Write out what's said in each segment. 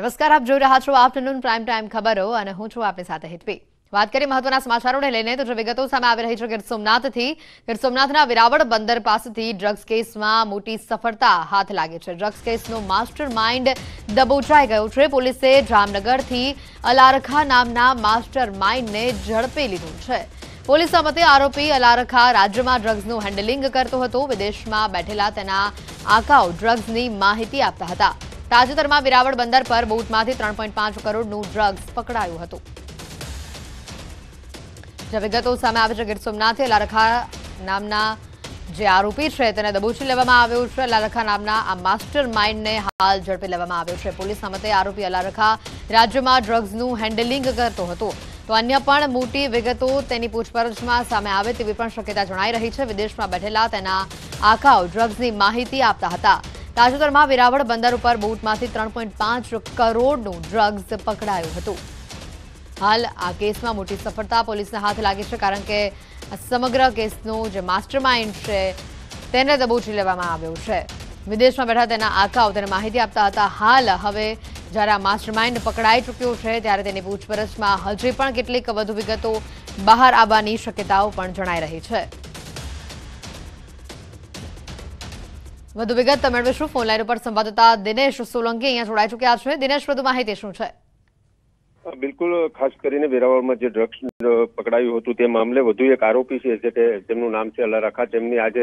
નમસ્કાર આપ જોઈ રહ્યા છો આફ્ટરનૂન પ્રાઇમ ટાઈમ ખબરો અને હું છું આપની સાથે હિતવી વાત કરીએ મહત્વના સમાચારોને લઈને તો જે વિગતો સામે આવી રહી છે ગીર સોમનાથથી ગીર સોમનાથના વિરાવળ બંદર પાસેથી ડ્રગ્સ કેસમાં મોટી સફળતા હાથ લાગે છે ડ્રગ્સ કેસનો માસ્ટર માઇન્ડ દબોચાઈ ગયો છે પોલીસે જામનગરથી અલારખા નામના માસ્ટર માઇન્ડને ઝડપી લીધું છે પોલીસના મતે આરોપી અલારખા રાજ્યમાં ડ્રગ્સનું હેન્ડલિંગ કરતો હતો વિદેશમાં બેઠેલા તેના આકાઓ ડ્રગ્સની માહિતી આપતા હતા તાજેતરમાં વેરાવળ બંદર પર બોટમાંથી ત્રણ પાંચ કરોડનું ડ્રગ્સ પકડાયું હતું જે વિગતો સામે આવે છે ગીર સોમનાથે લારખા નામના જે આરોપી છે તેને દબોચી લેવામાં આવ્યો છે અલારખા નામના આ માસ્ટર માઇન્ડને હાલ ઝડપી લેવામાં આવ્યો છે પોલીસના મતે આરોપી અલારખા રાજ્યમાં ડ્રગ્સનું હેન્ડલિંગ કરતો હતો તો અન્ય પણ મોટી વિગતો તેની પૂછપરછમાં સામે આવે તેવી પણ શક્યતા જણાઈ રહી છે વિદેશમાં બેઠેલા તેના આખાઓ ડ્રગ્સની માહિતી આપતા હતા તાજેતરમાં વેરાવળ બંદર ઉપર બોટમાંથી ત્રણ પોઈન્ટ પાંચ કરોડનું ડ્રગ્સ પકડાયું હતું હાલ આ કેસમાં મોટી સફળતા પોલીસને હાથ લાગી છે કારણ કે સમગ્ર કેસનો જે માસ્ટરમાઇન્ડ છે તેને દબોચી લેવામાં આવ્યો છે વિદેશમાં બેઠા તેના આંખાઓ તેને માહિતી આપતા હતા હાલ હવે જ્યારે આ માસ્ટરમાઇન્ડ પકડાઈ ચૂક્યો છે ત્યારે તેની પૂછપરછમાં હજી પણ કેટલીક વધુ વિગતો બહાર આવવાની શક્યતાઓ પણ જણાઈ રહી છે વધુ વિગત મેળવીશું ફોનલાઈન ઉપર સંવાદદાતા દિનેશ સોલંકી અહીંયા જોડાઈ ચુક્યા છે દિનેશ વધુ માહિતી શું છે બિલકુલ ખાસ કરીને વેરાવળમાં જે ડ્રગ્સ પકડાયું હતું તે મામલે વધુ એક આરોપી છે જે કે જેમનું નામ છે અલારાખા તેમની આજે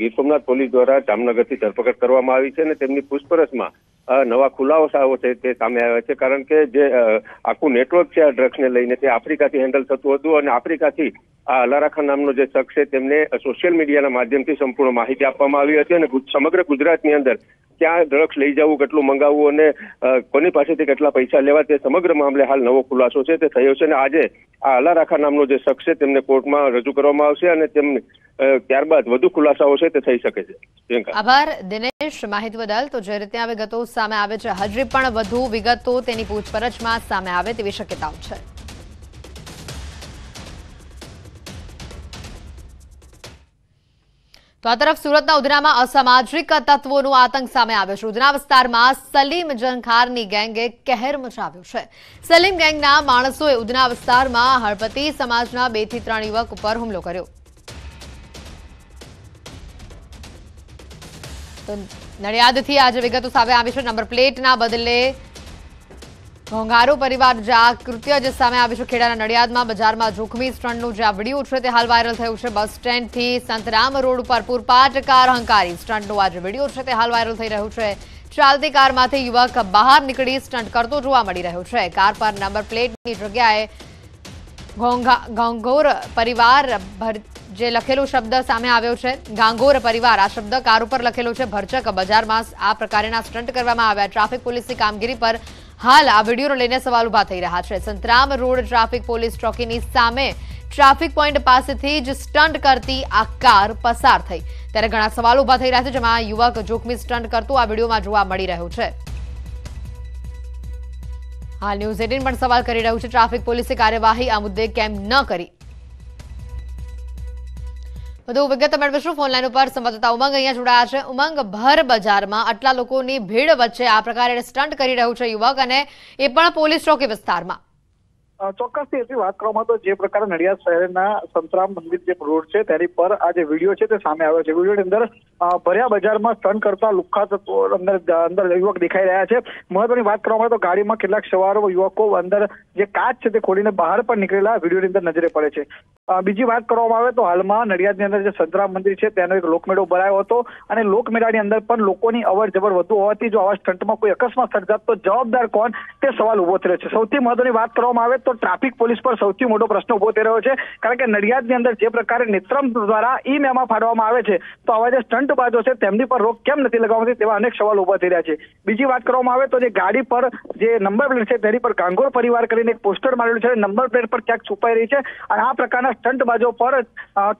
ગીર સોમનાથ પોલીસ દ્વારા જામનગરથી ધરપકડ કરવામાં આવી છે અને તેમની પૂછપરછમાં નવા ખુલાસાઓ છે તે સામે આવ્યા છે કારણ કે જે આખું નેટવર્ક છે આ ડ્રગ્સને લઈને તે આફ્રિકાથી હેન્ડલ થતું હતું અને આફ્રિકાથી આ અલારાખા નામનો જે શખ્સ છે તેમને સોશિયલ મીડિયાના માધ્યમથી સંપૂર્ણ માહિતી આપવામાં આવી હતી અને સમગ્ર ગુજરાતની અંદર ક્યાં ડ્રગ્સ લઈ જવું કેટલું મંગાવવું અને કોની પાસેથી કેટલા પૈસા લેવા તે સમગ્ર મામલે હાલ નવો ખુલાસો છે તે થયો છે અને આજે આ અલારાખા નામનો જે શખ્સ છે તેમને કોર્ટમાં રજૂ કરવામાં આવશે અને તેમને ત્યારબાદ વધુ ખુલાસાઓ છે તે થઈ શકે છે આભાર દિનેશ માહિતી બદલ તો જે રીતે આ વિગતો સામે આવે છે હજી પણ વધુ વિગતો તેની પૂછપરછમાં સામે આવે તેવી શક્યતાઓ છે તો આ તરફ સુરતના ઉધનામાં અસામાજિક તત્વોનો આતંક સામે આવ્યો છે ઉધના વિસ્તારમાં સલીમ જંખારની ગેંગે કહેર મચાવ્યો છે સલીમ ગેંગના માણસોએ ઉધના વિસ્તારમાં હળપતિ સમાજના બે થી ત્રણ યુવક ઉપર હુમલો કર્યો તો નડિયાદથી આજે વિગતો સામે આવી છે નંબર પ્લેટના બદલે ઘોંઘારો પરિવાર જે આ કૃત્ય જે સામે આવી છે ખેડાના નડિયાદમાં બજારમાં જોખમી સ્ટન્ટનું જે આ વિડીયો છે તે હાલ વાયરલ થયું છે બસ સ્ટેન્ડથી સંતરામ રોડ ઉપર પૂરપાટ કાર અહંકારી સ્ટન્ટનો આજે જે વિડીયો છે તે હાલ વાયરલ થઈ રહ્યું છે ચાલતી કારમાંથી યુવક બહાર નીકળી સ્ટન્ટ કરતો જોવા મળી રહ્યો છે કાર પર નંબર પ્લેટની જગ્યાએ ઘોંઘા ઘોંઘોર પરિવાર ભરતી જે લખેલો શબ્દ સામે આવ્યો છે ગાંગોર પરિવાર આ શબ્દ કાર ઉપર લખેલો છે ભરચક બજારમાં આ પ્રકારના સ્ટન્ટ કરવામાં આવ્યા ટ્રાફિક પોલીસની કામગીરી પર હાલ આ વિડીયોને લઈને સવાલ ઉભા થઈ રહ્યા છે સંતરામ રોડ ટ્રાફિક પોલીસ ચોકીની સામે ટ્રાફિક પોઈન્ટ પાસેથી જ સ્ટન્ટ કરતી આ કાર પસાર થઈ ત્યારે ઘણા સવાલ ઉભા થઈ રહ્યા છે જેમાં યુવક જોખમી સ્ટન્ટ કરતું આ વિડીયોમાં જોવા મળી રહ્યું છે હાલ ન્યૂઝ એટીન પણ સવાલ કરી રહ્યું છે ટ્રાફિક પોલીસે કાર્યવાહી આ મુદ્દે કેમ ન કરી વધુ વિગત મેળવીશું ફોનલાઈન ઉપર સંવાદદાતા ઉમંગ અહીંયા જોડાયા છે ઉમંગ ભર બજારમાં આટલા લોકોની ભીડ વચ્ચે આ પ્રકારે સ્ટન્ટ કરી રહ્યું છે યુવક અને એ પણ પોલીસ ચોકી વિસ્તારમાં ચોક્કસથી એટલી વાત કરવામાં તો જે પ્રકારે નડિયાદ શહેરના સંતરામ મંદિર જે રોડ છે તેની પર આ જે વિડીયો છે તે સામે આવ્યો છે વિડીયોની અંદર ભર્યા બજારમાં સ્ટન કરતા લુખા અંદર અંદર યુવક દેખાઈ રહ્યા છે મહત્વની વાત કરવામાં તો ગાડીમાં કેટલાક સવારો યુવકો અંદર જે કાચ છે તે ખોલીને બહાર પણ નીકળેલા વિડીયોની અંદર નજરે પડે છે બીજી વાત કરવામાં આવે તો હાલમાં નડિયાદની અંદર જે સંતરામ મંદિર છે તેનો એક લોકમેળો ભરાયો હતો અને લોકમેળાની અંદર પણ લોકોની અવર જવર વધુ હોવાથી જો આવા સ્ટન્ટમાં કોઈ અકસ્માત સર્જાત તો જવાબદાર કોણ તે સવાલ ઉભો થયો છે સૌથી મહત્વની વાત કરવામાં આવે તો તો ટ્રાફિક પોલીસ પર સૌથી મોટો પ્રશ્ન ઉભો થઈ રહ્યો છે કારણ કે નડિયાદની અંદર જે પ્રકારે નેત્રમ દ્વારા ઈ મેમા ફાડવામાં આવે છે તો આવા જે સ્ટન્ટ બાજુ છે તેમની પર રોક કેમ નથી લગાવવામાં તેવા અનેક સવાલ ઉભા થઈ રહ્યા છે બીજી વાત કરવામાં આવે તો જે ગાડી પર જે નંબર પ્લેટ છે તેની પર ગાંગોર પરિવાર કરીને એક પોસ્ટર મારેલું છે નંબર પ્લેટ પર ક્યાંક છુપાઈ રહી છે અને આ પ્રકારના સ્ટન્ટ બાજુ પર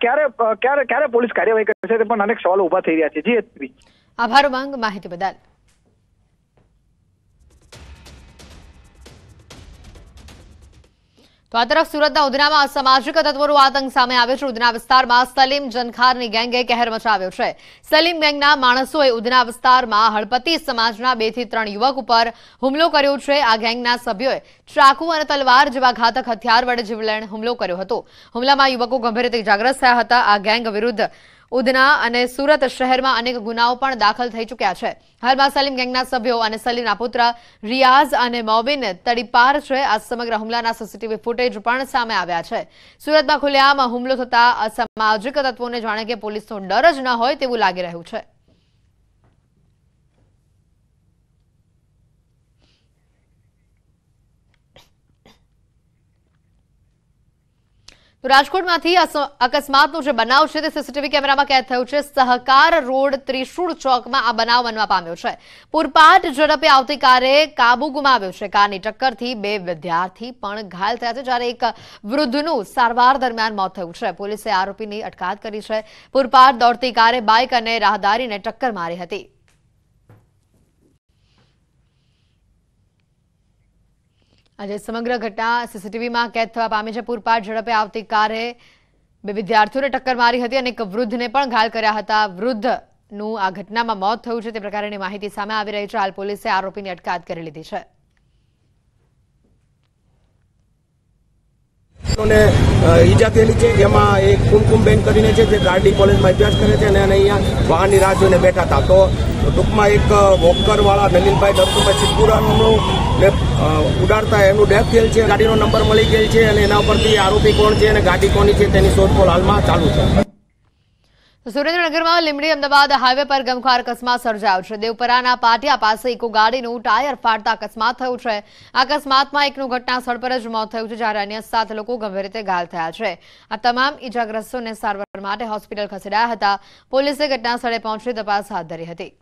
ક્યારે ક્યારે ક્યારે પોલીસ કાર્યવાહી કરશે તે પણ અનેક સવાલો ઉભા થઈ રહ્યા છે જી આભાર માંગ માહિતી બદલ તો આ તરફ સુરતના ઉધનામાં અસામાજિક તત્વોનો આતંક સામે આવ્યો છે ઉધના વિસ્તારમાં સલીમ જનખારની ગેંગે કહેર મચાવ્યો છે સલીમ ગેંગના માણસોએ ઉધના વિસ્તારમાં હળપતિ સમાજના બે થી ત્રણ યુવક ઉપર હુમલો કર્યો છે આ ગેંગના સભ્યોએ ચાકુ અને તલવાર જેવા ઘાતક હથિયાર વડે જીવલેણ હુમલો કર્યો હતો હુમલામાં યુવકો ગંભીર રીતે ઇજાગ્રસ્ત થયા હતા આ ગેંગ વિરુદ્ધ ઉધના અને સુરત શહેરમાં અનેક ગુનાઓ પણ દાખલ થઈ ચૂક્યા છે હાલમાં સલીમ ગેંગના સભ્યો અને સલીમના પુત્ર રિયાઝ અને મોબીન તડીપાર છે આ સમગ્ર હુમલાના સીસીટીવી ફૂટેજ પણ સામે આવ્યા છે સુરતમાં ખુલ્લેઆમ હુમલો થતા અસામાજિક તત્વોને જાણે કે પોલીસનો ડર જ ન હોય તેવું લાગી રહ્યું છે તો રાજકોટમાંથી અકસ્માતનો જે બનાવ છે તે સીસીટીવી કેમેરામાં કેદ થયું છે સહકાર રોડ ત્રિશુળ ચોકમાં આ બનાવ બનવા પામ્યો છે પુરપાટ ઝડપે આવતી કારે કાબુ ગુમાવ્યો છે કારની ટક્કરથી બે વિદ્યાર્થી પણ ઘાયલ થયા છે જ્યારે એક વૃદ્ધનું સારવાર દરમિયાન મોત થયું છે પોલીસે આરોપીની અટકાયત કરી છે પુરપાટ દોડતી કારે બાઇક અને રાહદારીને ટક્કર મારી હતી આજે સમગ્ર ઘટના સીસીટીવીમાં કેદ થવા પામી છે પૂરપાટ ઝડપે આવતી કારે બે વિદ્યાર્થીઓને ટક્કર મારી હતી અને એક વૃદ્ધને પણ ઘાયલ કર્યા હતા વૃદ્ધનું આ ઘટનામાં મોત થયું છે તે પ્રકારની માહિતી સામે આવી રહી છે હાલ પોલીસે આરોપીની અટકાયત કરી લીધી છે ને ઈજા થયેલી છે જેમાં એક કુમકુમબેન કરીને છે જે ગાર્ડી કોલેજમાં અભ્યાસ કરે છે અને અહીંયા વાહનની રાહ જોઈને બેઠા હતા તો ટૂંકમાં એક વોકરવાળા નલિનભાઈ ડબકુભાઈ સિદ્ધપુરાનું ઉડાડતા એનું ડેથ થયેલ છે ગાડીનો નંબર મળી ગયેલ છે અને એના ઉપરથી આરોપી કોણ છે અને ગાડી કોની છે તેની શોધખોળ હાલમાં ચાલુ છે સુરેન્દ્રનગરમાં લીમડી અમદાવાદ હાઈવે પર ગમખ્વાર અકસ્માત સર્જાયો છે દેવપરાના પાટિયા પાસે ઇકો ગાડીનું ટાયર ફાટતા અકસ્માત થયું છે આ અકસ્માતમાં એકનું ઘટના સ્થળ પર જ મોત થયું છે જ્યારે અન્ય સાત લોકો ગંભીર રીતે ઘાયલ થયા છે આ તમામ ઇજાગ્રસ્તોને સારવાર માટે હોસ્પિટલ ખસેડાયા હતા પોલીસે ઘટના સ્થળે પહોંચી તપાસ હાથ ધરી હતી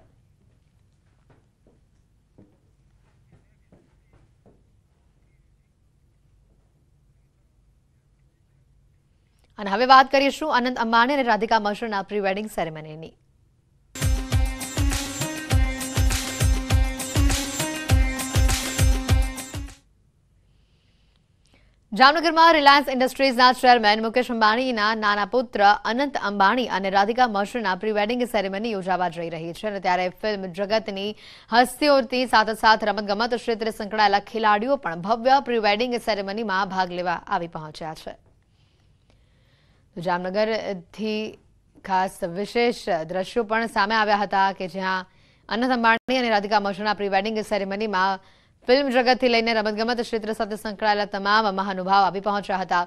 અને હવે વાત કરીશું અનંત અંબાણી અને રાધિકા મશરૂના પ્રી વેડિંગ સેરેમનીની જામનગરમાં રિલાયન્સ ઇન્ડસ્ટ્રીઝના ચેરમેન મુકેશ અંબાણીના નાના પુત્ર અનંત અંબાણી અને રાધિકા મશરૂના પ્રી વેડિંગ સેરેમની યોજાવા જઈ રહી છે અને ત્યારે ફિલ્મ જગતની હસ્તીઓથી સાથોસાથ રમતગમત ક્ષેત્રે સંકળાયેલા ખેલાડીઓ પણ ભવ્ય પ્રી વેડિંગ સેરેમનીમાં ભાગ લેવા આવી પહોંચ્યા છે જામનગરથી ખાસ વિશેષ દ્રશ્યો પણ સામે આવ્યા હતા કે જ્યાં અનંત અંબાણી અને રાધિકા મજુના પ્રી વેડિંગ સેરેમનીમાં ફિલ્મ જગતથી લઈને રમતગમત ક્ષેત્ર સાથે સંકળાયેલા તમામ મહાનુભાવ આવી પહોંચ્યા હતા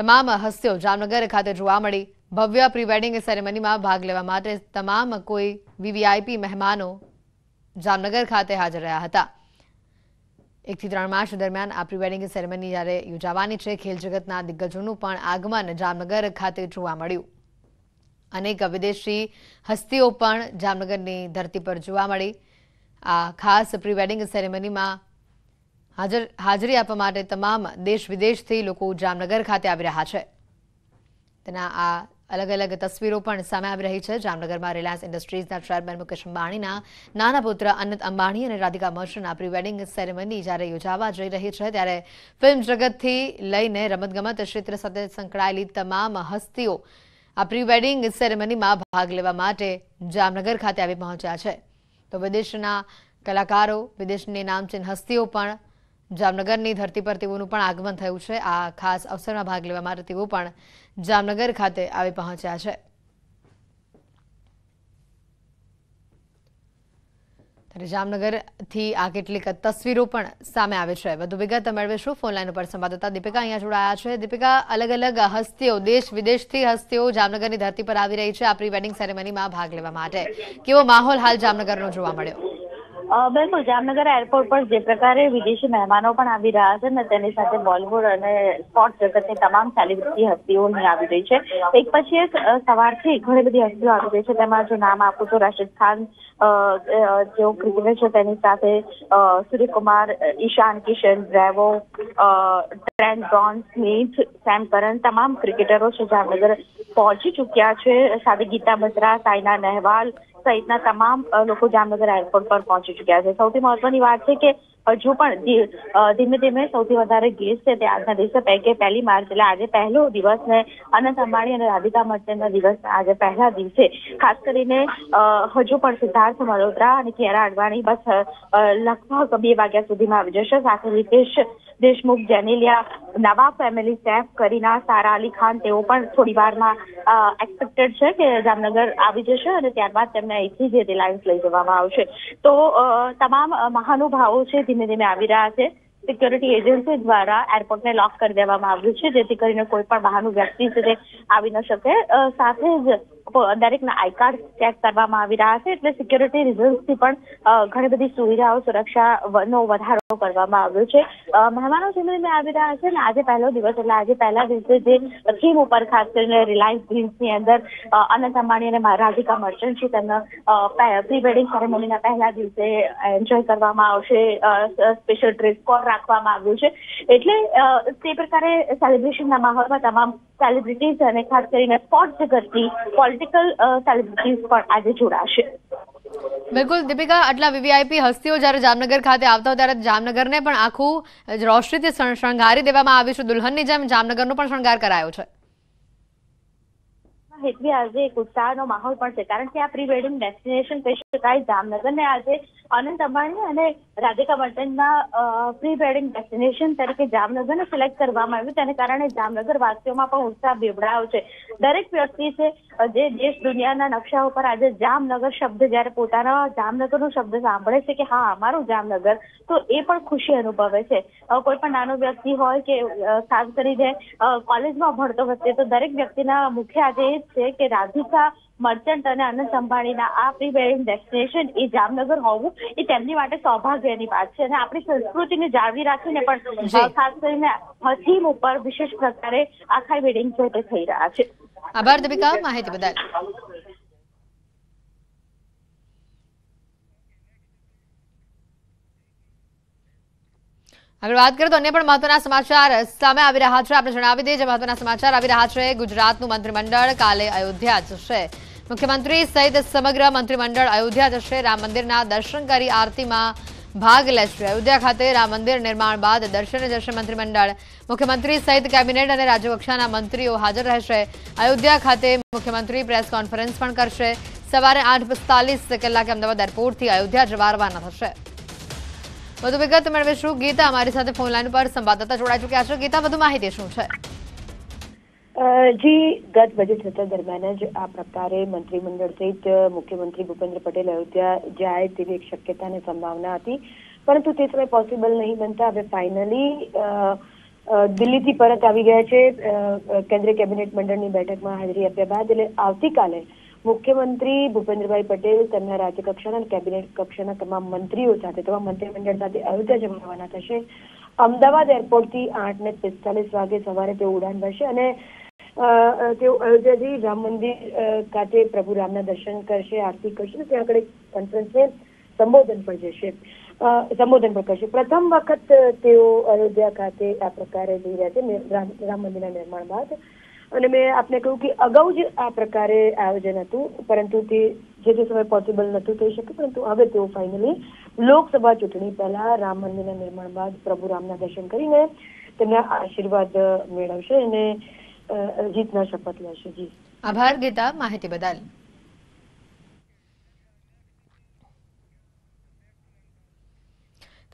તમામ હસ્તીઓ જામનગર ખાતે જોવા મળી ભવ્ય પ્રી વેડિંગ સેરેમનીમાં ભાગ લેવા માટે તમામ કોઈ વીવીઆઈપી મહેમાનો જામનગર ખાતે હાજર રહ્યા હતા એકથી ત્રણ માસ દરમિયાન આ વેડિંગ સેરેમની જ્યારે યોજાવાની છે ખેલ જગતના દિગ્ગજોનું પણ આગમન જામનગર ખાતે જોવા મળ્યું અનેક વિદેશી હસ્તીઓ પણ જામનગરની ધરતી પર જોવા મળી આ ખાસ પ્રિવેડિંગ સેરેમનીમાં હાજર હાજરી આપવા માટે તમામ દેશ વિદેશથી લોકો જામનગર ખાતે આવી રહ્યા છે તેના આ અલગ અલગ તસવીરો પણ સામે આવી રહી છે જામનગરમાં રિલાયન્સ ઇન્ડસ્ટ્રીઝના ચેરમેન મુકેશ અંબાણીના નાના પુત્ર અનંત અંબાણી અને રાધિકા મર્ચના પ્રી વેડિંગ સેરેમની જ્યારે યોજાવા જઈ રહી છે ત્યારે ફિલ્મ જગતથી લઈને રમતગમત ક્ષેત્ર સાથે સંકળાયેલી તમામ હસ્તીઓ આ પ્રી વેડિંગ સેરેમનીમાં ભાગ લેવા માટે જામનગર ખાતે આવી પહોંચ્યા છે તો વિદેશના કલાકારો વિદેશની નામચીન હસ્તીઓ પણ જામનગરની ધરતી પર તેઓનું પણ આગમન થયું છે આ ખાસ અવસરમાં ભાગ લેવા માટે તેઓ પણ જામનગર ખાતે આવી પહોંચ્યા છે જામનગરથી આ કેટલીક તસવીરો પણ સામે આવે છે વધુ વિગત મેળવીશું ફોનલાઈન ઉપર સંવાદદાતા દીપિકા અહીંયા જોડાયા છે દીપિકા અલગ અલગ હસ્તીઓ દેશ વિદેશથી હસ્તીઓ જામનગરની ધરતી પર આવી રહી છે આ પ્રી વેડિંગ સેરેમનીમાં ભાગ લેવા માટે કેવો માહોલ હાલ જામનગરનો જોવા મળ્યો બિલકુલ જામનગર એરપોર્ટ પર જે પ્રકારે વિદેશી મહેમાનો પણ આવી રહ્યા છે ને તેની સાથે બોલિવૂડ અને સ્પોર્ટ જગતની તમામ સેલિબ્રિટી હસ્તીઓ અહીં આવી રહી છે એક પછી એક સવારથી ઘણી બધી હસ્તીઓ આવી રહી છે તેમાં જો નામ આપું તો રાશિદ ખાન જેઓ ક્રિકેટર છે તેની સાથે સૂર્યકુમાર ઈશાન કિશન બ્રેવો ટ્રેન બ્રોન સ્મિથ સેમ કરન તમામ ક્રિકેટરો છે જામનગર પહોંચી ચુક્યા છે સાથે ગીતા બત્રા સાયના નહેવાલ સહિતના તમામ લોકો જામનગર એરપોર્ટ પર પહોંચી ચુક્યા છે સૌથી મહત્વની વાત છે કે હજુ પણ ધીમે ધીમે સૌથી વધારે કેસ છે તે આજના દિવસે પૈકી પહેલી માર્ચ એટલે આજે પહેલો દિવસ ને અનંત અંબાણી અને રાધિકા મર્ચેન્ટના દિવસ આજે પહેલા દિવસે ખાસ કરીને હજુ પણ સિદ્ધાર્થ મલોત્રા અને કિયારા અડવાણી બસ લગભગ બે વાગ્યા સુધીમાં આવી જશે સાથે રીતે દેશમુખ જેનેલિયા નવા ફેમિલી સેફ કરીના સારા અલી ખાન તેઓ પણ થોડી વારમાં એક્સપેક્ટેડ છે કે જામનગર આવી જશે અને ત્યારબાદ તેમને અહીંથી જે રિલાયન્સ લઈ જવામાં આવશે તો તમામ મહાનુભાવો છે ધીમે ધીમે આવી રહ્યા છે સિક્યોરિટી એજન્સી દ્વારા એરપોર્ટને લોક કરી દેવામાં આવ્યું છે જેથી કરીને કોઈ પણ બહારનું વ્યક્તિ છે તે આવી ન શકે સાથે જ દરેકના આઈ કાર્ડ ચેક કરવામાં આવી રહ્યા છે એટલે સિક્યોરિટી રિઝન્સથી પણ ઘણી બધી સુવિધાઓ સુરક્ષાનો વધારો કરવામાં આવ્યો છે મહેમાનો સિમરને આવી રહ્યા છે અને આજે પહેલો દિવસ એટલે આજે પહેલા દિવસે જે થીમ ઉપર ખાસ કરીને રિલાયન્સ ની અંદર અનંત અંબાણી અને રાધિકા મર્ચન્ટ છે તેમના પ્રી વેડિંગ સેરેમોનીના પહેલા દિવસે એન્જોય કરવામાં આવશે સ્પેશિયલ ડ્રેસ કોડ રાખવામાં આવ્યું છે એટલે તે પ્રકારે સેલિબ્રેશનના માહોલમાં તમામ સેલિબ્રિટીઝ અને ખાસ કરીને સ્પોર્ટ્સ જગતની પોલિટિકલ સેલિબ્રિટીઝ પણ આજે જોડાશે બિલકુલ દીપિકા આટલા વીવીઆઈપી હસ્તીઓ જ્યારે જામનગર ખાતે આવતા હોય ત્યારે જામનગરને પણ આખું રોશનીથી શણગારી દેવામાં આવ્યું છે દુલ્હનની જેમ જામનગરનો પણ શણગાર કરાયો છે હેતવી આજે એક ઉત્સાહનો માહોલ પણ છે કારણ કે આ પ્રી વેડિંગ ડેસ્ટિનેશન કહી શકાય જામનગરને આજે અનંત અંબાણી અને રાધિકા મંડનના પ્રી વેડિંગ ડેસ્ટિનેશન તરીકે જામનગરને સિલેક્ટ કરવામાં આવ્યું તેને કારણે જામનગર વાસીઓમાં પણ ઉત્સાહ બેવડાયો છે દરેક વ્યક્તિ છે જે દેશ દુનિયાના નકશા ઉપર આજે જામનગર શબ્દ જ્યારે પોતાના જામનગરનો શબ્દ સાંભળે છે કે હા અમારું જામનગર તો એ પણ ખુશી અનુભવે છે કોઈ પણ નાનો વ્યક્તિ હોય કે ખાસ કરીને કોલેજમાં ભણતો વખતે તો દરેક વ્યક્તિના મુખ્ય આજે છે કે રાધિકા મર્ચન્ટ અને અનંત અંબાણીના આ પ્રી વેડિંગ ડેસ્ટિનેશન એ જામનગર હોવું એ તેમની માટે સૌભાગ્યની વાત છે અને આપણી સંસ્કૃતિને જાળવી રાખીને પણ ખાસ કરીને હથીમ ઉપર વિશેષ પ્રકારે આખા વેડિંગ જે તે થઈ રહ્યા છે આભાર દીપિકા માહિતી બદલ આગળ વાત કરીએ તો અન્ય પણ મહત્વના સમાચાર સામે આવી રહ્યા છે આપણે જણાવી દઈએ જે મહત્વના સમાચાર આવી રહ્યા છે ગુજરાતનું મંત્રીમંડળ કાલે અયોધ્યા જશે મુખ્યમંત્રી સહિત સમગ્ર મંત્રીમંડળ અયોધ્યા જશે રામ મંદિરના દર્શન કરી આરતીમાં ભાગ લેશે અયોધ્યા ખાતે રામ મંદિર નિર્માણ બાદ દર્શને જશે મંત્રીમંડળ મુખ્યમંત્રી સહિત કેબિનેટ અને રાજ્યકક્ષાના મંત્રીઓ હાજર રહેશે અયોધ્યા ખાતે મુખ્યમંત્રી પ્રેસ કોન્ફરન્સ પણ કરશે સવારે આઠ પિસ્તાલીસ કલાકે અમદાવાદ એરપોર્ટથી અયોધ્યા જવા રવાના થશે વધુ વિગત મેળવીશું ગીતા અમારી સાથે ફોન લાઈન પર સંવાદદાતા જોડાઈ ચુક્યા છે ગીતા વધુ માહિતી શું છે જી ગત બજેટ સત્ર દરમિયાન જ આ પ્રકારે મંત્રીમંડળ સહિત મુખ્યમંત્રી ભૂપેન્દ્ર પટેલ અયોધ્યા જાય તેવી એક શક્યતા અને સંભાવના હતી પરંતુ તે સમય પોસિબલ નહીં બનતા હવે ફાઇનલી દિલ્હીથી પરત આવી ગયા છે કેન્દ્રીય કેબિનેટ મંડળની બેઠકમાં હાજરી આપ્યા બાદ એટલે આવતીકાલે મુખ્યમંત્રી ભૂપેન્દ્રભાઈ પટેલ તેમના રાજ્ય કક્ષાના અને કેબિનેટ કક્ષાના તમામ મંત્રીઓ સાથે તમામ મંત્રીમંડળ સાથે અયોધ્યા જમાવાના થશે અમદાવાદ એરપોર્ટથી આઠ ને પિસ્તાલીસ વાગે સવારે તેઓ ઉડાન ભરશે અને તેઓ અયોધ્યાથી રામ મંદિર ખાતે પ્રભુ રામના દર્શન કરશે આરતી કરશે ત્યાં આગળ કોન્ફરન્સને સંબોધન પણ જશે સંબોધન પણ કરશે પ્રથમ વખત તેઓ અયોધ્યા ખાતે આ પ્રકારે જઈ રહ્યા છે રામ મંદિરના નિર્માણ બાદ અને મેં આપને કહ્યું કે અગાઉ જ આ પ્રકારે આયોજન હતું પરંતુ તે જે તે સમય પોસિબલ નહોતું થઈ શક્યું પરંતુ હવે તેઓ ફાઇનલી લોકસભા ચૂંટણી પહેલા રામ મંદિરના નિર્માણ બાદ પ્રભુ રામના દર્શન કરીને તેમના આશીર્વાદ મેળવશે અને જીતના શપથ લેશે જી આભાર ગીતા માહિતી બદલ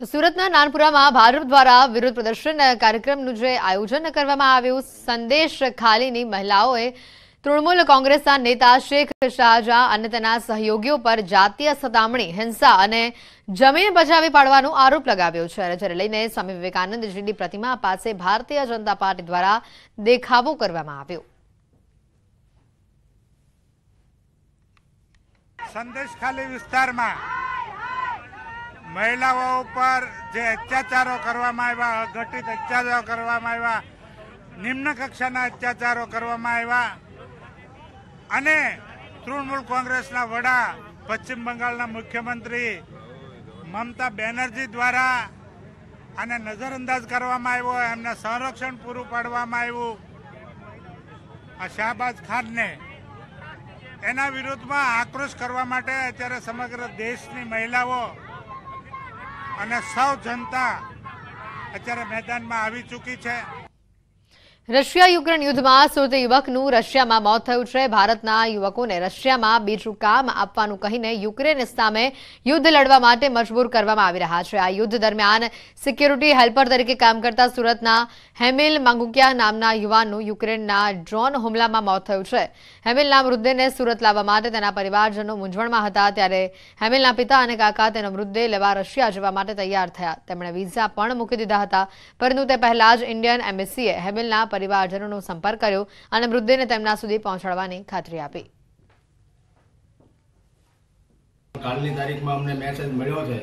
સુરતના નાનપુરામાં ભાજપ દ્વારા વિરોધ પ્રદર્શન કાર્યક્રમનું જે આયોજન કરવામાં આવ્યું સંદેશ ખાલીની મહિલાઓએ તૃણમૂલ કોંગ્રેસના નેતા શેખ શાહજા અને તેના સહયોગીઓ પર જાતીય સતામણી હિંસા અને જમીન બચાવી પાડવાનો આરોપ લગાવ્યો છે જ્યારે લઈને સ્વામી વિવેકાનંદજીની પ્રતિમા પાસે ભારતીય જનતા પાર્ટી દ્વારા દેખાવો કરવામાં આવ્યો સંદેશ ખાલી વિસ્તારમાં મહિલાઓ ઉપર જે અત્યાચારો કરવામાં આવ્યા અઘટિત અત્યાચારો કરવામાં આવ્યા નિમ્ન કક્ષાના અત્યાચારો કરવામાં આવ્યા અને તૃણમૂલ કોંગ્રેસના વડા પશ્ચિમ બંગાળના મુખ્યમંત્રી મમતા બેનર્જી દ્વારા આને નજરઅંદાજ કરવામાં આવ્યો એમને સંરક્ષણ પૂરું પાડવામાં આવ્યું આ શાહબાજ ખાનને એના વિરુદ્ધમાં આક્રોશ કરવા માટે અત્યારે સમગ્ર દેશની મહિલાઓ અને સૌ જનતા અત્યારે મેદાનમાં આવી ચૂકી છે રશિયા યુક્રેન યુદ્ધમાં સુરત યુવકનું રશિયામાં મોત થયું છે ભારતના યુવકોને રશિયામાં બીજું કામ આપવાનું કહીને યુક્રેન સામે યુદ્ધ લડવા માટે મજબૂર કરવામાં આવી રહ્યા છે આ યુદ્ધ દરમિયાન સિક્યુરિટી હેલ્પર તરીકે કામ કરતા સુરતના હેમિલ માંગુકિયા નામના યુવાનનું યુક્રેનના ડ્રોન હુમલામાં મોત થયું છે હેમિલના મૃતદેહને સુરત લાવવા માટે તેના પરિવારજનો મૂંઝવણમાં હતા ત્યારે હેમિલના પિતા અને કાકા તેનો મૃતદેહ લેવા રશિયા જવા માટે તૈયાર થયા તેમણે વિઝા પણ મૂકી દીધા હતા પરંતુ તે પહેલા જ ઇન્ડિયન એમ્બેસીએ હેમિલના પરિવારજનોનો સંપર્ક કર્યો અને મૃતદેહને તેમના સુધી પહોંચાડવાની ખાતરી આપી કાલની તારીખમાં અમને મેસેજ મળ્યો છે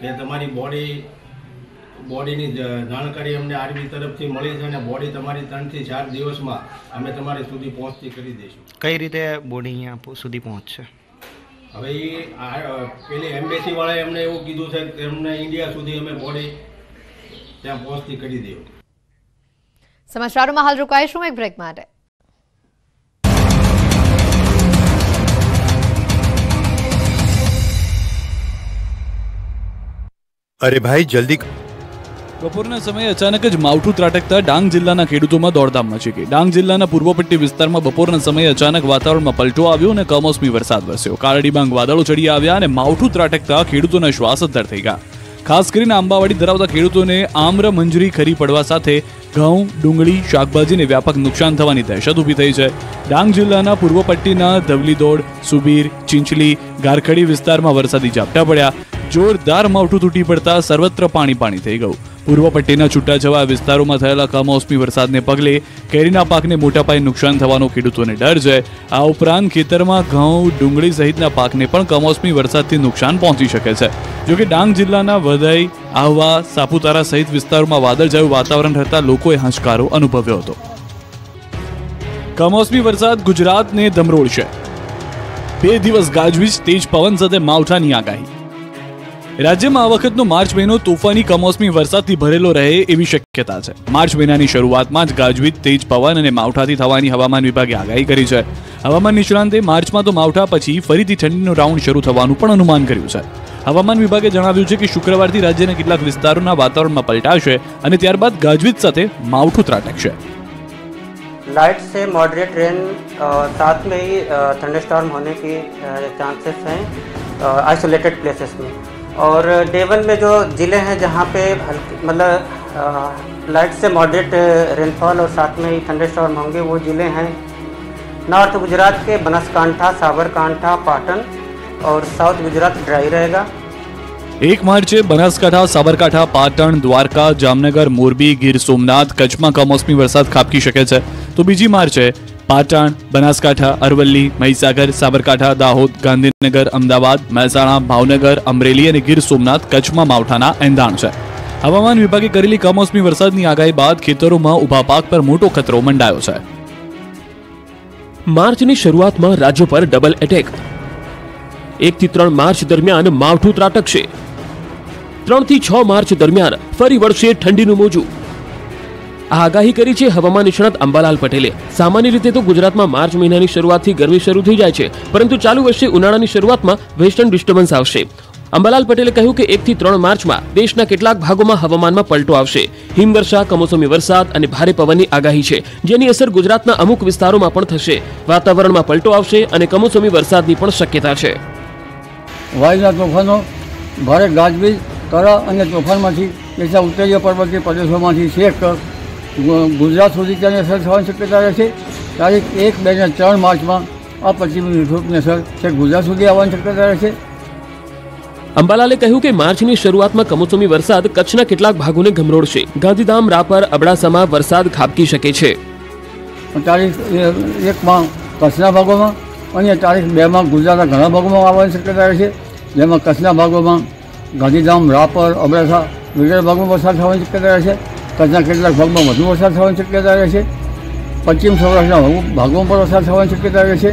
કે તમારી બોડી બોડીની જાણકારી અમને આર્મી તરફથી મળી છે અને બોડી તમારી ત્રણથી ચાર દિવસમાં અમે તમારી સુધી પહોંચતી કરી દઈશું કઈ રીતે બોડી અહીંયા સુધી પહોંચશે હવે એ પેલી એમ્બેસીવાળાએ અમને એવું કીધું છે કે અમને ઇન્ડિયા સુધી અમે બોડી ત્યાં પહોંચતી કરી દઈએ સમાચારોમાં હાલ રોકાઈશું એક બ્રેક માટે અરે ભાઈ જલ્દી બપોરના સમયે અચાનક જ માવઠું ત્રાટકતા ડાંગ જિલ્લાના ખેડૂતોમાં દોડધામ મચી ગઈ ડાંગ જિલ્લાના પૂર્વ પટ્ટી વિસ્તારમાં બપોરના સમયે અચાનક વાતાવરણમાં પલટો આવ્યો અને કમોસમી વરસાદ વરસ્યો કારડીબાંગ વાદળો ચડી આવ્યા અને માવઠું ત્રાટકતા ખેડૂતોના શ્વાસ અદ્ધર થઈ ગયા ખાસ કરીને આંબાવાડી ધરાવતા ખેડૂતોને આમ્ર મંજરી ખરી પડવા સાથે ઘઉં ડુંગળી શાકભાજીને વ્યાપક નુકસાન થવાની દહેશત ઉભી થઈ છે ડાંગ જિલ્લાના પૂર્વ પટ્ટીના ધવલીદોડ સુબીર ચિંચલી ગારખડી વિસ્તારમાં વરસાદી ઝાપટા પડ્યા જોરદાર માવઠું તૂટી પડતા સર્વત્ર પાણી પાણી થઈ ગયું પૂર્વ પટિના છૂટાછવાયા વિસ્તારોમાં થયેલા કમોસમી વરસાદને પગલે કેરીના પાકને મોટા પાયે નુકસાન થવાનું કિડુતોને ડર છે આ ઉપરાંત ખેતરમાં ઘઉં ડુંગળી સહિતના પાકને પણ કમોસમી વરસાદથી નુકસાન પહોંચી શકે છે જે કે ડાંગ જિલ્લાના વડાઈ આવા સાપુતારા સહિત વિસ્તારોમાં વાદળછાયું વાતાવરણ રહેતા લોકોએ હંશકારો અનુભવ્યો હતો કમોસમી વરસાદ ગુજરાતને ધમરોળ છે બે દિવસ gadgets તેજ પવન સાથે માઉઠા નિયા ગઈ રાજ્યમાં આ વખતનો માર્ચ મહિનો તોફાની કમોસમી વરસાદથી ભરેલો રહે એવી શક્યતા છે માર્ચ મહિનાની શરૂઆતમાં જ ગાજવીજ તેજ પવન અને માવઠાથી થવાની હવામાન વિભાગે આગાહી કરી છે હવામાન નિષ્ણાંતે માર્ચમાં તો માવઠા પછી ફરીથી ઠંડીનો રાઉન્ડ શરૂ થવાનું પણ અનુમાન કર્યું છે હવામાન વિભાગે જણાવ્યું છે કે શુક્રવારથી રાજ્યના કેટલાક વિસ્તારોના વાતાવરણમાં પલટાશે અને ત્યારબાદ ગાજવીજ સાથે માવઠું ત્રાટકશે लाइट से मॉडरेट रेन साथ में ही थंडरस्टॉर्म होने की चांसेस हैं आइसोलेटेड प्लेसेस में और डेवन में जो ज़िले हैं जहाँ पे मतलब लाइट से मॉडरेट रेनफॉल और साथ में ही थंडर स्टॉर्म होंगे वो ज़िले हैं नॉर्थ गुजरात के बनासकांठा साबरकांठा पाटन और साउथ गुजरात ड्राई रहेगा एक मार्च એક માર્ચે બનાસકાંઠા द्वारका जामनगर मोरबी गिर सोमनाथ कच्छ में कमोसमी वरसाद खाबकी ખાબકી है तो बीजी मार्च है પાટણ બનાસકાંઠા અરવલ્લી મહીસાગર સાબરકાંઠા દાહોદ ગાંધીનગર અમદાવાદ મહેસાણા ભાવનગર અમરેલી અને ગીર સોમનાથ કચ્છમાં માવઠાના એંધાણ છે હવામાન વિભાગે કરેલી કમોસમી વરસાદની આગાહી બાદ ખેતરોમાં ઉભા પાક પર મોટો ખતરો મંડાયો છે માર્ચની શરૂઆતમાં રાજ્ય પર ડબલ એટેક એકથી ત્રણ માર્ચ દરમિયાન માવઠું ત્રાટકશે ત્રણથી છ માર્ચ દરમિયાન ફરી વળશે ઠંડીનું મોજું આ આગાહી કરી છે હવામાન નિષ્ણાત અંબાલાલ પટેલે સામાન્ય રીતે તો ગુજરાતમાં માર્ચ મહિનાની શરૂઆતથી ગરમી શરૂ થઈ જાય છે પરંતુ ચાલુ વર્ષે ઉનાળાની શરૂઆતમાં વેસ્ટર્ન ડિસ્ટર્બન્સ આવશે અંબાલાલ પટેલે કહ્યું કે એકથી ત્રણ માર્ચમાં દેશના કેટલાક ભાગોમાં હવામાનમાં પલટો આવશે હિમવર્ષા કમોસમી વરસાદ અને ભારે પવનની આગાહી છે જેની અસર ગુજરાતના અમુક વિસ્તારોમાં પણ થશે વાતાવરણમાં પલટો આવશે અને કમોસમી વરસાદની પણ શક્યતા છે વાયુના તોફાનો ભારે ગાજવીજ કરા અને તોફાનમાંથી બીજા ઉત્તરીય પર્વતીય પ્રદેશોમાંથી શેખ ગુજરાત સુધી તેની અસર થવાની શક્યતા રહે છે તારીખ એક બે ને ત્રણ માર્ચમાં આ પશ્ચિમી વિક્ષોભની અસર છે ગુજરાત સુધી આવવાની શક્યતા રહે છે અંબાલાલે કહ્યું કે માર્ચની શરૂઆતમાં કમોસમી વરસાદ કચ્છના કેટલાક ભાગોને ગમરોડશે ગાંધીધામ રાપર અબડાસામાં વરસાદ ખાબકી શકે છે તારીખ એકમાં કચ્છના ભાગોમાં અને તારીખ બેમાં ગુજરાતના ઘણા ભાગોમાં આવવાની શક્યતા રહે છે જેમાં કચ્છના ભાગોમાં ગાંધીધામ રાપર અબડાસા વગેરે ભાગોમાં વરસાદ થવાની શક્યતા રહે છે કચ્છના કેટલાક ભાગમાં વધુ વરસાદ થવાની શક્યતા રહે છે પશ્ચિમ સૌરાષ્ટ્રના ભાગોમાં પણ વરસાદ થવાની શક્યતા રહે છે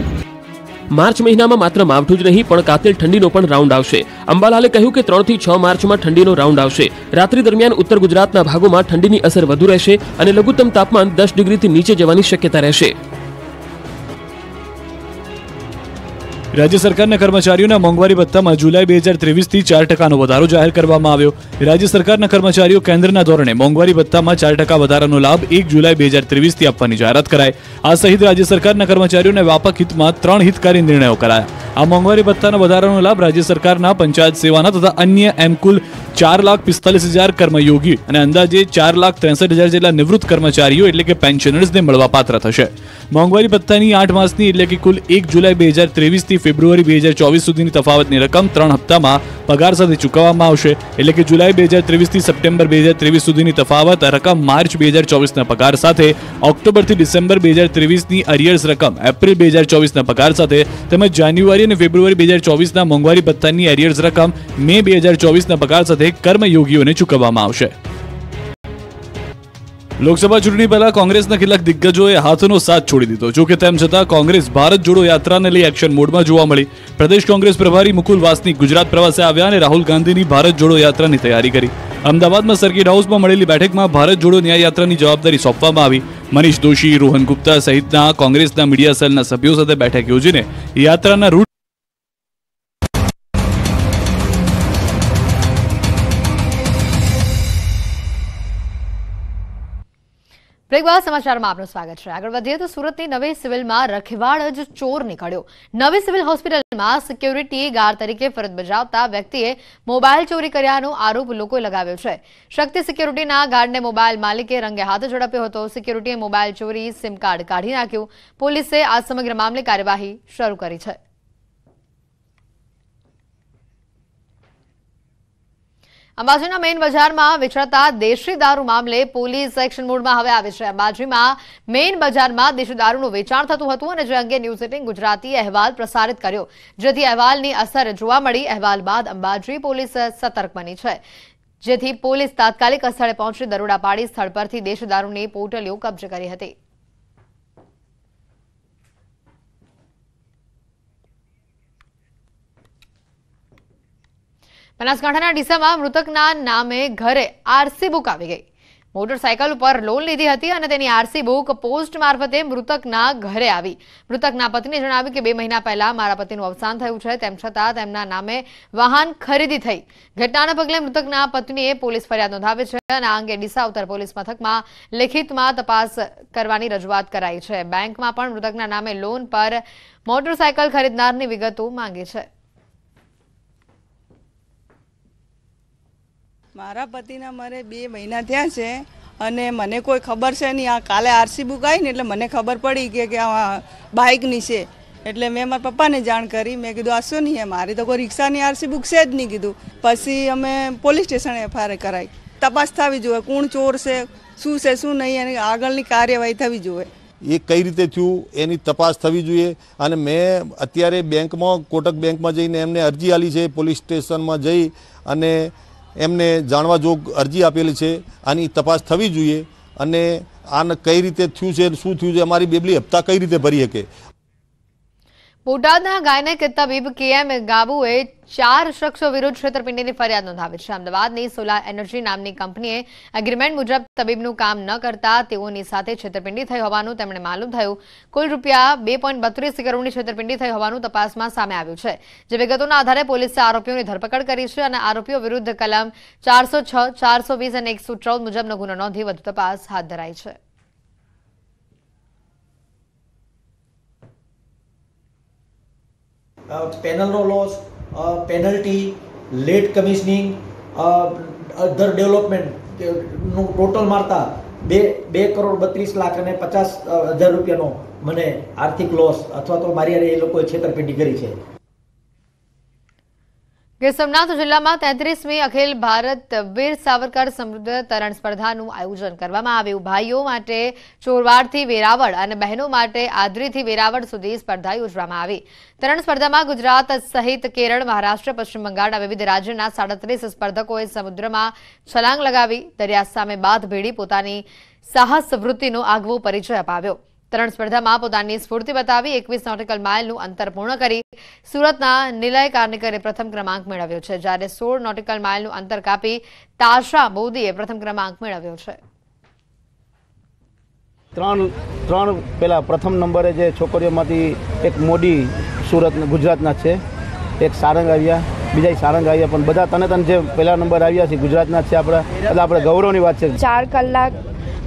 માર્ચ મહિનામાં માત્ર માવઠું જ નહીં પણ કાતિલ ઠંડીનો પણ રાઉન્ડ આવશે અંબાલાલે કહ્યું કે ત્રણથી છ માર્ચમાં ઠંડીનો રાઉન્ડ આવશે રાત્રિ દરમિયાન ઉત્તર ગુજરાતના ભાગોમાં ઠંડીની અસર વધુ રહેશે અને લઘુત્તમ તાપમાન દસ ડિગ્રીથી નીચે જવાની શક્યતા રહેશે રાજ્ય સરકારના કર્મચારીઓના મોંઘવારી ભથ્થામાં જુલાઈ બે હજાર ત્રેવીસથી ચાર ટકાનો વધારો જાહેર કરવામાં આવ્યો રાજ્ય સરકારના કર્મચારીઓ કેન્દ્રના ધોરણે મોંઘવારી ભથ્થામાં ચાર ટકા વધારાનો લાભ એક જુલાઈ બે હજાર ત્રેવીસથી આપવાની જાહેરાત કરાઈ આ સહિત રાજ્ય સરકારના કર્મચારીઓને વ્યાપક હિતમાં ત્રણ હિતકારી નિર્ણયો કરાયા આ મોંઘવારી ભથ્થાના વધારાનો લાભ રાજ્ય સરકારના પંચાયત સેવાના તથા અન્ય એમ કુલ ચાર લાખ પિસ્તાલીસ હજાર કર્મયોગી અને અંદાજે ચાર લાખ ત્રેસઠ હજાર જેટલા નિવૃત્ત કર્મચારીઓ એટલે કે પેન્શનર્સને મળવા પાત્ર થશે મોંઘવારી ભથ્થાની આઠ માસની એટલે કે કુલ એક જુલાઈ બે હજાર ત્રેવીસથી ફેબ્રુઆરી બે હજાર ચોવીસ સુધીની તફાવતની રકમ ત્રણ હપ્તામાં પગાર સાથે ચૂકવવામાં આવશે એટલે કે જુલાઈ બે હજાર ત્રેવીસથી સપ્ટેમ્બર બે હજાર ત્રેવીસ સુધીની તફાવત રકમ માર્ચ બે હજાર ચોવીસના પગાર સાથે ઓક્ટોબરથી ડિસેમ્બર બે હજાર ત્રેવીસની અરિયર્સ રકમ એપ્રિલ બે હજાર ચોવીસના પગાર સાથે તેમજ જાન્યુઆરી અને ફેબ્રુઆરી બે હજાર ચોવીસના મોંઘવારી ભથ્થાની અરિયર્સ રકમ મે બે હજાર ચોવીસના પગાર સાથે કર્મયોગીઓને ચૂકવવામાં આવશે લોકસભા ચૂંટણી પહેલા કોંગ્રેસ ન કેલા દિગ્ગજોએ હાથનો સાથ છોડી દીધો જો કે તેમ છતાં કોંગ્રેસ ભારત જોડો યાત્રાને લી એક્શન મોડમાં જોવા મળી. pradesh congress પ્રભારી મુકુલ વાસની ગુજરાત પ્રવાસે આવ્યા અને રાહુલ ગાંધીની ભારત જોડો યાત્રાની તૈયારી કરી. અમદાવાદમાં સરકી હાઉસમાં મળેલી બેઠકમાં ભારત જોડો ન્યાય યાત્રાની જવાબદારી સોંપવામાં આવી. મનીષ દોશી, રોહન ગુપ્તા સહિતના કોંગ્રેસના મીડિયા સેલના સભ્યો સાથે બેઠક યોજીને યાત્રાના બ્રેકબાદ સમાચારમાં આપનું સ્વાગત છે આગળ વધીએ તો સુરતની નવી સિવિલમાં રખેવાળ જ ચોર નીકળ્યો નવી સિવિલ હોસ્પિટલમાં સિક્યોરિટી ગાર્ડ તરીકે ફરજ બજાવતા વ્યક્તિએ મોબાઈલ ચોરી કર્યાનો આરોપ લોકોએ લગાવ્યો છે શક્તિ સિક્યોરિટીના ગાર્ડને મોબાઈલ માલિકે રંગે હાથ ઝડપ્યો હતો સિક્યોરિટીએ મોબાઈલ ચોરી સિમ કાર્ડ કાઢી નાખ્યું પોલીસે આ સમગ્ર મામલે કાર્યવાહી શરૂ કરી છે અંબાજીના મેઇન બજારમાં વિચરતા દેશી દારૂ મામલે પોલીસ એક્શન મોડમાં હવે આવી છે અંબાજીમાં મેઇન બજારમાં દેશી દારૂનું વેચાણ થતું હતું અને જે અંગે ન્યૂઝ એટીન ગુજરાતીએ અહેવાલ પ્રસારિત કર્યો જેથી અહેવાલની અસર જોવા મળી અહેવાલ બાદ અંબાજી પોલીસ સતર્ક બની છે જેથી પોલીસ તાત્કાલિક સ્થળે પહોંચી દરોડા પાડી સ્થળ પરથી દેશી દારૂની પોટલીઓ કબજે કરી હતી બનાસકાંઠાના ડીસામાં મૃતકના નામે ઘરે આરસી બુક આવી ગઈ મોટરસાયકલ ઉપર લોન લીધી હતી અને તેની આરસી બુક પોસ્ટ મારફતે મૃતકના ઘરે આવી મૃતકના પત્નીએ જણાવ્યું કે બે મહિના પહેલા મારા પતિનું અવસાન થયું છે તેમ છતાં તેમના નામે વાહન ખરીદી થઈ ઘટનાના પગલે મૃતકના પત્નીએ પોલીસ ફરિયાદ નોંધાવી છે અને આ અંગે ડીસા ઉત્તર પોલીસ મથકમાં લેખિતમાં તપાસ કરવાની રજૂઆત કરાઈ છે બેંકમાં પણ મૃતકના નામે લોન પર મોટરસાયકલ ખરીદનારની વિગતો માંગી છે મારા પતિના મારે બે મહિના થયા છે અને મને કોઈ ખબર છે નહીં આ કાલે આરસી બુક આવી ને એટલે મને ખબર પડી કે કે આ બાઇકની છે એટલે મેં મારા પપ્પાને જાણ કરી મેં કીધું આ શું નહીં મારી તો કોઈ રિક્ષાની આરસી બુક છે જ નહીં કીધું પછી અમે પોલીસ સ્ટેશન એફઆઈઆર કરાવી તપાસ થવી જોઈએ કોણ ચોર છે શું છે શું નહીં એની આગળની કાર્યવાહી થવી જોઈએ એ કઈ રીતે થયું એની તપાસ થવી જોઈએ અને મેં અત્યારે બેંકમાં કોટક બેંકમાં જઈને એમને અરજી આપી છે પોલીસ સ્ટેશનમાં જઈ અને એમને જાણવા જોગ અરજી આપેલી છે આની તપાસ થવી જોઈએ અને આને કઈ રીતે થયું છે શું થયું છે અમારી બેબલી હપ્તા કઈ રીતે ભરી શકે બોટાદના ગાયક તબીબ કેએમ ગાબુએ ચાર શખ્સો વિરુદ્ધ છેતરપિંડીની ફરિયાદ નોંધાવી છે અમદાવાદની સોલાર એનર્જી નામની કંપનીએ એગ્રીમેન્ટ મુજબ તબીબનું કામ ન કરતા તેઓની સાથે છેતરપિંડી થઈ હોવાનું તેમણે માલુમ થયું કુલ રૂપિયા બે પોઈન્ટ બત્રીસ કરોડની છેતરપિંડી થઈ હોવાનું તપાસમાં સામે આવ્યું છે જે વિગતોના આધારે પોલીસે આરોપીઓની ધરપકડ કરી છે અને આરોપીઓ વિરુદ્ધ કલમ ચારસો છ ચારસો વીસ અને એકસો ચૌદ મુજબનો ગુનો નોંધી વધુ તપાસ હાથ ધરાઈ છે પેનલનો loss penalty late commissioning other development નું ટોટલ મારતા બે બે કરોડ બત્રીસ લાખ અને પચાસ હજાર રૂપિયાનો મને આર્થિક લોસ અથવા તો મારી એ લોકોએ છેતરપિંડી કરી છે ગીર સોમનાથ જિલ્લામાં તેત્રીસમી અખિલ ભારત વીર સાવરકર સમૃદ્ધ તરણ સ્પર્ધાનું આયોજન કરવામાં આવ્યું ભાઈઓ માટે ચોરવાડથી વેરાવળ અને બહેનો માટે આદરીથી વેરાવળ સુધી સ્પર્ધા યોજવામાં આવી તરણ સ્પર્ધામાં ગુજરાત સહિત કેરળ મહારાષ્ટ્ર પશ્ચિમ બંગાળના વિવિધ રાજ્યના સાડત્રીસ સ્પર્ધકોએ સમુદ્રમાં છલાંગ લગાવી દરિયા સામે બાદ ભેડી પોતાની સાહસ વૃત્તિનો આગવો પરિચય અપાવ્યો તરણ સ્પર્ધામાં પોતાની સ્ફૂર્તિ બતાવી એકવીસ નોટિકલ માઇલનું અંતર પૂર્ણ કરી સુરતના નિલય કારનેકરે પ્રથમ ક્રમાંક મેળવ્યો છે જ્યારે સોળ નોટિકલ માઇલનું અંતર કાપી તાશા મોદીએ પ્રથમ ક્રમાંક મેળવ્યો છે ત્રણ ત્રણ પેલા પ્રથમ નંબરે જે છોકરીઓમાંથી એક મોડી સુરત ગુજરાતના છે એક સારંગ આવ્યા બીજા સારંગ આવ્યા પણ બધા તને તને જે પહેલા નંબર આવ્યા છે ગુજરાતના છે આપણા એટલે આપણે ગૌરવની વાત છે ચાર કલાક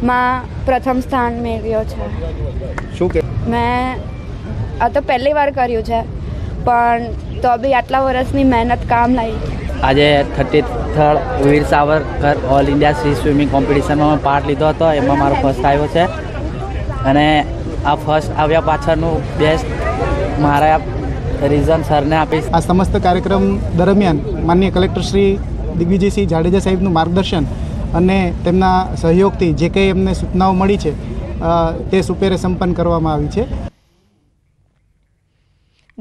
માં પ્રથમ સ્થાન મેળવ્યો છે શું કે મેં આ તો પહેલી વાર કર્યું છે પણ તો બી આટલા વર્ષની મહેનત કામ લાગી આજે thirty third Veer Savarkar all India sea swimming કોમ્પિટિશનમાં પાર્ટ લીધો હતો એમાં મારો ફર્સ્ટ આવ્યો છે અને આ ફર્સ્ટ આવ્યા પાછળનું બેસ્ટ મારા રીઝન સરને આપીશ આ સમસ્ત કાર્યક્રમ દરમિયાન માન્ય કલેક્ટર શ્રી દિગ્વિજયસિંહ જાડેજા સાહેબનું માર્ગદર્શન અને તેમના સહયોગથી જે કંઈ અમને સૂચનાઓ મળી છે તે સુપેરે સંપન્ન કરવામાં આવી છે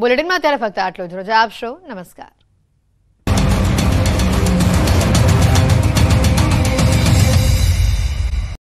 બુલેટિનમાં અત્યારે ફક્ત આટલો જ રજા આપશો નમસ્કાર